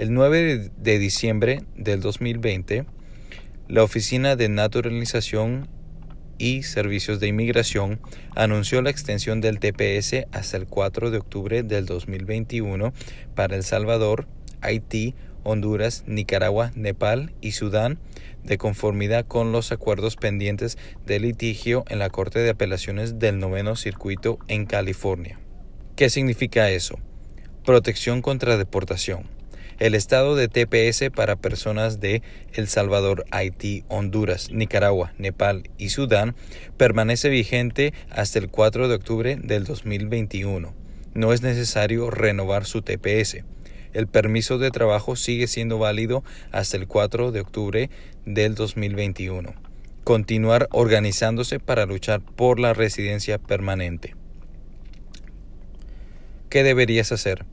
El 9 de diciembre del 2020, la Oficina de Naturalización y Servicios de Inmigración anunció la extensión del TPS hasta el 4 de octubre del 2021 para El Salvador, Haití, Honduras, Nicaragua, Nepal y Sudán, de conformidad con los acuerdos pendientes de litigio en la Corte de Apelaciones del Noveno Circuito en California. ¿Qué significa eso? Protección contra deportación el estado de TPS para personas de El Salvador, Haití, Honduras, Nicaragua, Nepal y Sudán permanece vigente hasta el 4 de octubre del 2021. No es necesario renovar su TPS. El permiso de trabajo sigue siendo válido hasta el 4 de octubre del 2021. Continuar organizándose para luchar por la residencia permanente. ¿Qué deberías hacer?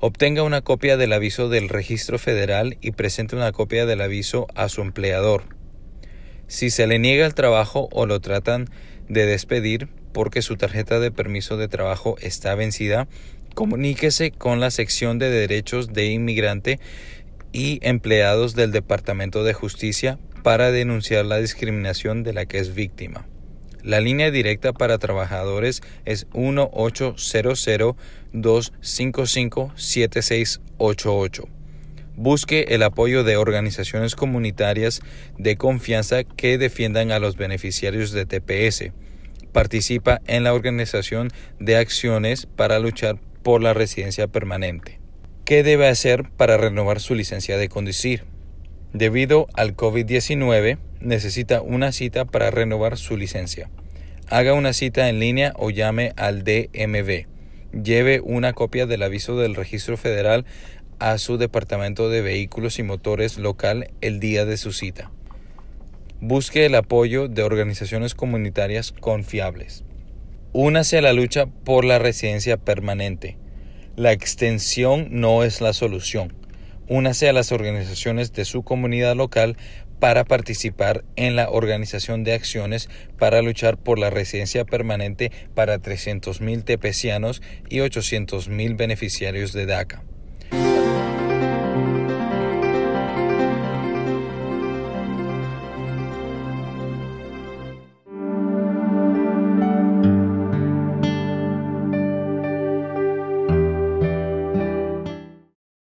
obtenga una copia del aviso del registro federal y presente una copia del aviso a su empleador. Si se le niega el trabajo o lo tratan de despedir porque su tarjeta de permiso de trabajo está vencida, comuníquese con la sección de derechos de inmigrante y empleados del Departamento de Justicia para denunciar la discriminación de la que es víctima. La línea directa para trabajadores es 1-800-255-7688. Busque el apoyo de organizaciones comunitarias de confianza que defiendan a los beneficiarios de TPS. Participa en la organización de acciones para luchar por la residencia permanente. ¿Qué debe hacer para renovar su licencia de conducir? debido al COVID-19, necesita una cita para renovar su licencia. Haga una cita en línea o llame al DMV. Lleve una copia del aviso del registro federal a su departamento de vehículos y motores local el día de su cita. Busque el apoyo de organizaciones comunitarias confiables. Únase a la lucha por la residencia permanente. La extensión no es la solución. Únase a las organizaciones de su comunidad local para participar en la organización de acciones para luchar por la residencia permanente para 300.000 tepecianos y 800.000 beneficiarios de DACA.